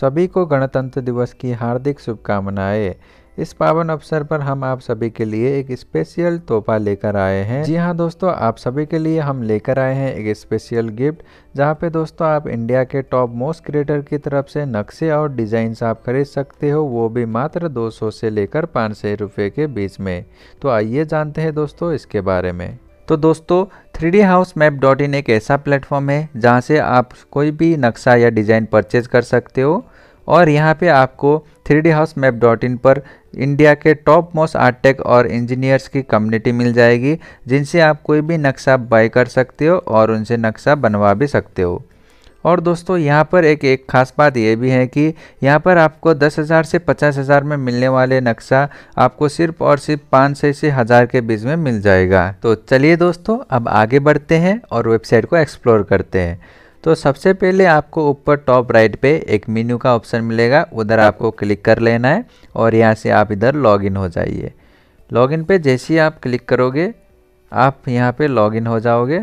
सभी को गणतंत्र दिवस की हार्दिक शुभकामनाएं इस पावन अवसर पर हम आप सभी के लिए एक स्पेशल तोहफा लेकर आए हैं जी हाँ दोस्तों आप सभी के लिए हम लेकर आए हैं एक स्पेशल गिफ्ट जहाँ पे दोस्तों आप इंडिया के टॉप मोस्ट क्रिएटर की तरफ से नक्शे और डिज़ाइंस आप खरीद सकते हो वो भी मात्र 200 से लेकर पाँच सौ रुपये के बीच में तो आइए जानते हैं दोस्तों इसके बारे में तो दोस्तों three D house map dot in एक ऐसा प्लेटफॉर्म है जहाँ से आप कोई भी नक्शा या डिज़ाइन परचेज कर सकते हो और यहाँ पे आपको three D house map dot in पर इंडिया के टॉप मोस्ट आर्टेक और इंजीनियर्स की कम्युनिटी मिल जाएगी जिनसे आप कोई भी नक्शा बाय कर सकते हो और उनसे नक्शा बनवा भी सकते हो और दोस्तों यहाँ पर एक एक खास बात यह भी है कि यहाँ पर आपको दस हज़ार से पचास हज़ार में मिलने वाले नक्शा आपको सिर्फ और सिर्फ पाँच सौ से हज़ार के बीच में मिल जाएगा तो चलिए दोस्तों अब आगे बढ़ते हैं और वेबसाइट को एक्सप्लोर करते हैं तो सबसे पहले आपको ऊपर टॉप राइट पे एक मेन्यू का ऑप्शन मिलेगा उधर आपको क्लिक कर लेना है और यहाँ से आप इधर लॉगिन हो जाइए लॉगिन पे जैसे ही आप क्लिक करोगे आप यहाँ पे लॉगिन हो जाओगे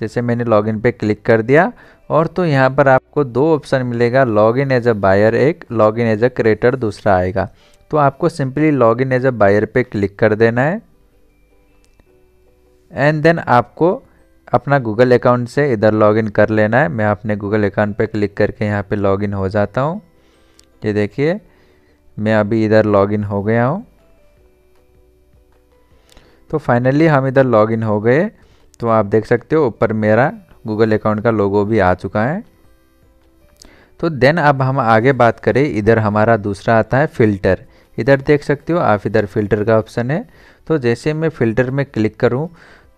जैसे मैंने लॉगिन पे क्लिक कर दिया और तो यहाँ पर आपको दो ऑप्शन मिलेगा लॉगिन एज अ बायर एक लॉगिन एज अ क्रिएटर दूसरा आएगा तो आपको simply login as a buyer पे क्लिक कर देना है एंड देन आपको अपना गूगल अकाउंट से इधर लॉगिन कर लेना है मैं अपने गूगल अकाउंट पे क्लिक करके यहाँ पे लॉगिन हो जाता हूँ ये देखिए मैं अभी इधर लॉगिन हो गया हूँ तो फाइनली हम इधर लॉगिन हो गए तो आप देख सकते हो ऊपर मेरा गूगल अकाउंट का लोगो भी आ चुका है तो देन अब हम आगे बात करें इधर हमारा दूसरा आता है फ़िल्टर इधर देख सकते हो आप इधर फ़िल्टर का ऑप्शन है तो जैसे मैं फ़िल्टर में क्लिक करूँ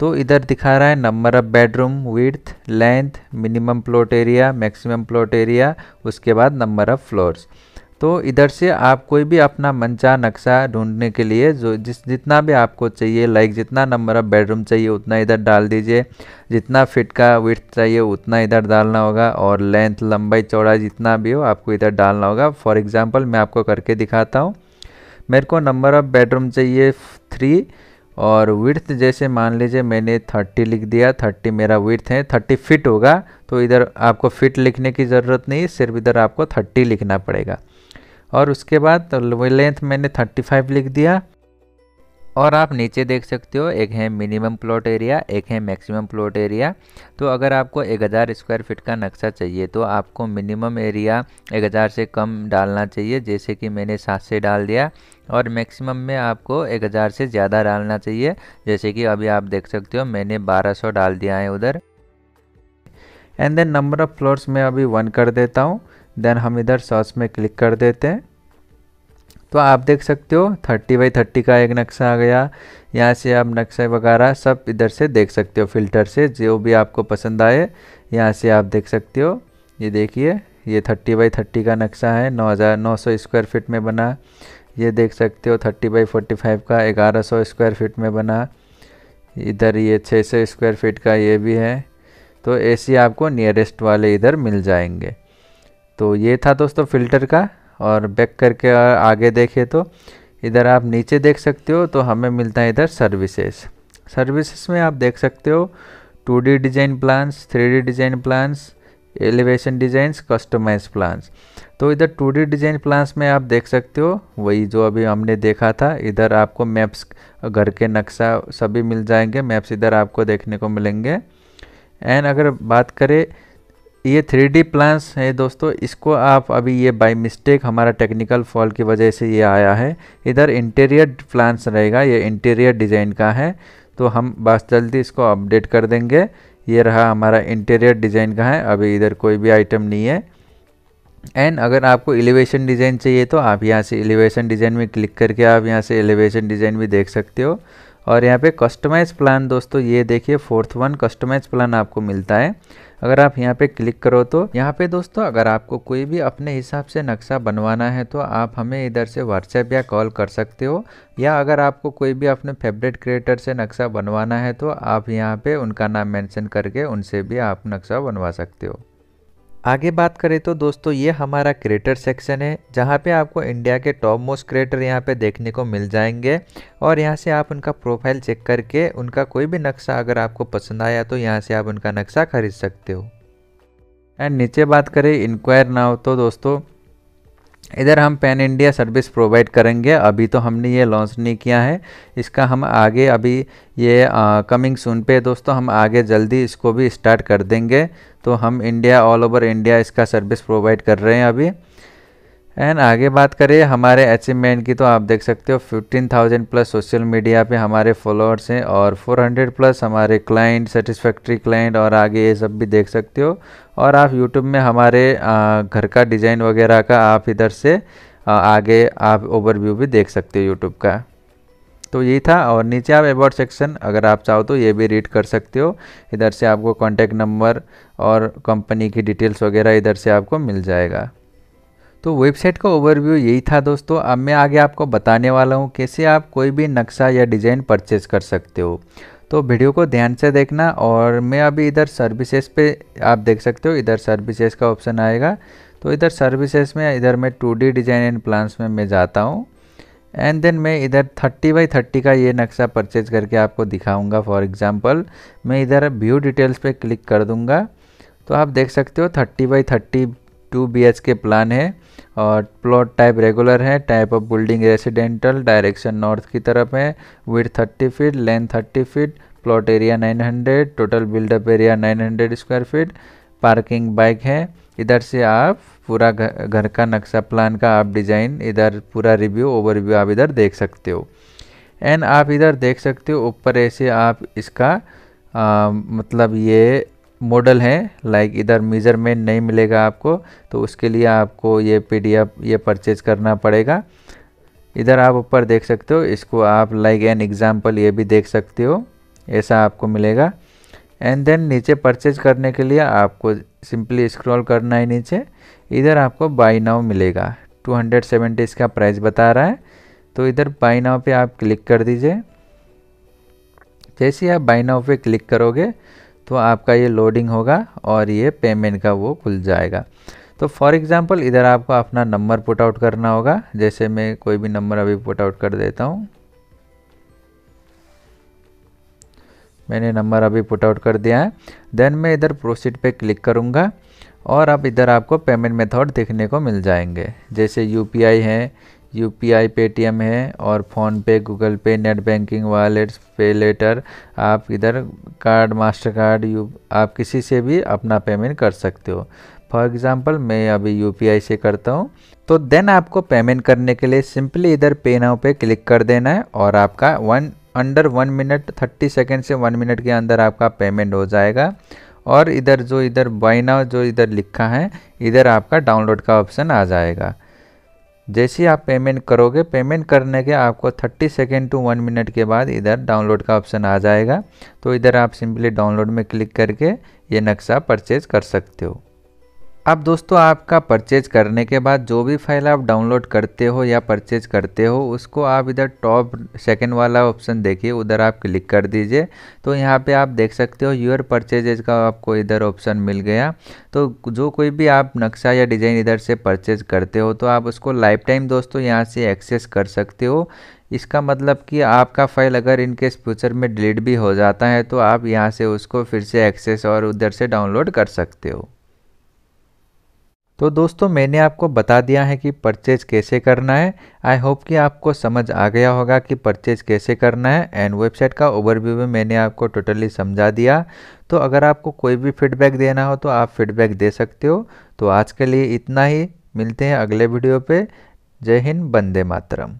तो इधर दिखा रहा है number of bedroom width length minimum plot area maximum plot area उसके बाद नंबर ऑफ़ फ्लोर्स तो इधर से आप कोई भी अपना मनचा नक्शा ढूंढने के लिए जो जिस जितना भी आपको चाहिए लाइक जितना नंबर ऑफ बेडरूम चाहिए उतना इधर डाल दीजिए जितना फिट का विथ चाहिए उतना इधर डालना होगा और लेंथ लंबाई चौड़ा जितना भी हो आपको इधर डालना होगा फॉर एग्ज़ाम्पल मैं आपको करके दिखाता हूँ मेरे को नंबर ऑफ़ बेडरूम चाहिए थ्री और विर्थ जैसे मान लीजिए मैंने थर्टी लिख दिया थर्टी मेरा विर्थ है थर्टी फिट होगा तो इधर आपको फिट लिखने की ज़रूरत नहीं सिर्फ इधर आपको थर्टी लिखना पड़ेगा और उसके बाद तो लेंथ मैंने 35 लिख दिया और आप नीचे देख सकते हो एक है मिनिमम प्लॉट एरिया एक है मैक्सिमम प्लॉट एरिया तो अगर आपको 1000 स्क्वायर फीट का नक्शा चाहिए तो आपको मिनिमम एरिया 1000 से कम डालना चाहिए जैसे कि मैंने सात से डाल दिया और मैक्सिमम में आपको 1000 से ज़्यादा डालना चाहिए जैसे कि अभी आप देख सकते हो मैंने बारह डाल दिया है उधर and then number of floors मैं अभी वन कर देता हूँ देन हम इधर सॉस में क्लिक कर देते हैं तो आप देख सकते हो थर्टी बाई थर्टी का एक नक्शा आ गया यहाँ से आप नक्शा वगैरह सब इधर से देख सकते हो फिल्टर से जो भी आपको पसंद आए यहाँ से आप देख सकते हो ये देखिए ये थर्टी बाई थर्टी का नक्शा है नौ हज़ार नौ सौ स्क्वायर फीट में बना ये देख सकते हो थर्टी बाई फोर्टी फाइव का ग्यारह सौ स्क्वायर फीट में बना इधर ये छः सौ स्क्वायर फीट का ये भी है तो ऐसे आपको नियरेस्ट वाले इधर मिल जाएंगे तो ये था दोस्तों फ़िल्टर का और बैक करके आगे देखे तो इधर आप नीचे देख सकते हो तो हमें मिलता है इधर सर्विसेज सर्विसेज में आप देख सकते हो two design plans three design plans elevation designs customize plans तो इधर टू डी डिज़ाइन प्लान्स में आप देख सकते हो वही जो अभी हमने देखा था इधर आपको मैप्स घर के नक्शा सभी मिल जाएंगे मैप्स इधर आपको देखने को मिलेंगे एंड अगर बात करें ये थ्री डी प्लान्स है दोस्तों इसको आप अभी ये बाई मिस्टेक हमारा टेक्निकल फॉल की वजह से ये आया है इधर इंटीरियर प्लान्स रहेगा ये इंटीरियर डिज़ाइन का है तो हम बस जल्दी इसको अपडेट कर देंगे ये रहा हमारा इंटीरियर डिज़ाइन का है अभी इधर कोई भी आइटम नहीं है एंड अगर आपको एलिवेशन डिज़ाइन चाहिए तो आप यहाँ से एलिवेशन डिज़ाइन में क्लिक करके आप यहाँ से एलिवेशन डिज़ाइन भी देख सकते हो और यहाँ पे कस्टमाइज प्लान दोस्तों ये देखिए फोर्थ वन कस्टमाइज प्लान आपको मिलता है अगर आप यहाँ पे क्लिक करो तो यहाँ पे दोस्तों अगर आपको कोई भी अपने हिसाब से नक्शा बनवाना है तो आप हमें इधर से व्हाट्सएप या कॉल कर सकते हो या अगर आपको कोई भी अपने फेवरेट क्रिएटर से नक्शा बनवाना है तो आप यहाँ पे उनका नाम मेंशन करके उनसे भी आप नक्शा बनवा सकते हो आगे बात करें तो दोस्तों ये हमारा क्रेटर सेक्शन है जहाँ पे आपको इंडिया के टॉप मोस्ट क्रेटर यहाँ पे देखने को मिल जाएंगे और यहाँ से आप उनका प्रोफाइल चेक करके उनका कोई भी नक्शा अगर आपको पसंद आया तो यहाँ से आप उनका नक्शा खरीद सकते हो एंड नीचे बात करें इंक्वायर नाउ तो दोस्तों इधर हम पैन इंडिया सर्विस प्रोवाइड करेंगे अभी तो हमने ये लॉन्च नहीं किया है इसका हम आगे अभी ये कमिंग सून पे दोस्तों हम आगे जल्दी इसको भी स्टार्ट कर देंगे तो हम इंडिया ऑल ओवर इंडिया इसका सर्विस प्रोवाइड कर रहे हैं अभी एंड आगे बात करें हमारे अचीवमेंट की तो आप देख सकते हो 15,000 प्लस सोशल मीडिया पे हमारे फॉलोअर्स हैं और 400 प्लस हमारे क्लाइंट सेटिस्फैक्ट्री क्लाइंट और आगे ये सब भी देख सकते हो और आप यूट्यूब में हमारे घर का डिज़ाइन वगैरह का आप इधर से आगे आप ओवरव्यू भी देख सकते हो यूट्यूब का तो यही था और नीचे आप अबाउट सेक्शन अगर आप चाहो तो ये भी रीड कर सकते हो इधर से आपको कॉन्टैक्ट नंबर और कंपनी की डिटेल्स वगैरह इधर से आपको मिल जाएगा तो वेबसाइट का ओवरव्यू यही था दोस्तों अब मैं आगे आपको बताने वाला हूँ कैसे आप कोई भी नक्शा या डिज़ाइन परचेज कर सकते हो तो वीडियो को ध्यान से देखना और मैं अभी इधर सर्विसेज पे आप देख सकते हो इधर सर्विसेज का ऑप्शन आएगा तो इधर सर्विसेज में इधर मैं टू डिज़ाइन एंड प्लान्स में मैं जाता हूँ एंड देन मैं इधर थर्टी बाई थर्टी का ये नक्शा परचेज करके आपको दिखाऊंगा फॉर एग्जांपल मैं इधर व्यू डिटेल्स पे क्लिक कर दूंगा तो आप देख सकते हो thirty by thirty two B के प्लान है और प्लॉट टाइप रेगुलर है type of building residential direction north की तरफ है with thirty feet length thirty feet plot area 900 total buildup area 900 square feet parking bike है इधर से आप पूरा घर का नक्शा प्लान का आप डिज़ाइन इधर पूरा रिव्यू ओवरव्यू आप इधर देख सकते हो एंड आप इधर देख सकते हो ऊपर ऐसे आप इसका आ, मतलब ये मॉडल हैं लाइक इधर मेजरमेंट नहीं मिलेगा आपको तो उसके लिए आपको ये पीडीएफ ये परचेज करना पड़ेगा इधर आप ऊपर देख सकते हो इसको आप लाइक एन एग्जाम्पल ये भी देख सकते हो ऐसा आपको मिलेगा एंड देन नीचे परचेज करने के लिए आपको सिंपली स्क्रॉल करना है नीचे इधर आपको बाई नाव मिलेगा 270 इसका प्राइस बता रहा है तो इधर बाई नाव पे आप क्लिक कर दीजिए जैसे आप बाई नाव पे क्लिक करोगे तो आपका ये लोडिंग होगा और ये पेमेंट का वो खुल जाएगा तो फॉर एग्ज़ाम्पल इधर आपको अपना नंबर पुट आउट करना होगा जैसे मैं कोई भी नंबर अभी पुट आउट कर देता हूँ मैंने नंबर अभी पुट आउट कर दिया है देन मैं इधर प्रोसीड पे क्लिक करूँगा और अब इधर आपको पेमेंट मेथड देखने को मिल जाएंगे जैसे यू है यू पी आई पेटीएम है और PhonePe Google pay net banking wallet pay later आप इधर कार्ड मास्टर कार्ड यू आप किसी से भी अपना पेमेंट कर सकते हो फॉर एग्ज़ाम्पल मैं अभी यू पी आई से करता हूँ तो देन आपको पेमेंट करने के लिए सिंपली इधर पे नाउ पे क्लिक कर देना है और आपका one under one minute thirty second से वन मिनट के अंदर आपका पेमेंट हो जाएगा और इधर जो इधर बाई नाउ जो इधर लिखा है इधर आपका डाउनलोड का ऑप्शन आ जाएगा जैसे ही आप पेमेंट करोगे पेमेंट करने के आपको 30 सेकेंड टू वन मिनट के बाद इधर डाउनलोड का ऑप्शन आ जाएगा तो इधर आप सिंपली डाउनलोड में क्लिक करके ये नक्शा परचेज कर सकते हो अब दोस्तों आपका परचेज करने के बाद जो भी फाइल आप डाउनलोड करते हो या परचेज करते हो उसको आप इधर टॉप सेकंड वाला ऑप्शन देखिए उधर आप क्लिक कर दीजिए तो यहाँ पे आप देख सकते हो यूर परचेजेज का आपको इधर ऑप्शन मिल गया तो जो कोई भी आप नक्शा या डिज़ाइन इधर से परचेज करते हो तो आप उसको लाइफ टाइम दोस्तों यहाँ से एक्सेस कर सकते हो इसका मतलब कि आपका फ़ाइल अगर इनकेस फ्यूचर में डिलीट भी हो जाता है तो आप यहाँ से उसको फिर से एक्सेस और उधर से डाउनलोड कर सकते हो तो दोस्तों मैंने आपको बता दिया है कि परचेज कैसे करना है आई होप कि आपको समझ आ गया होगा कि परचेज कैसे करना है एंड वेबसाइट का ओवरव्यू भी मैंने आपको टोटली समझा दिया तो अगर आपको कोई भी फीडबैक देना हो तो आप फीडबैक दे सकते हो तो आज के लिए इतना ही मिलते हैं अगले वीडियो पे जय हिंद बंदे मातरम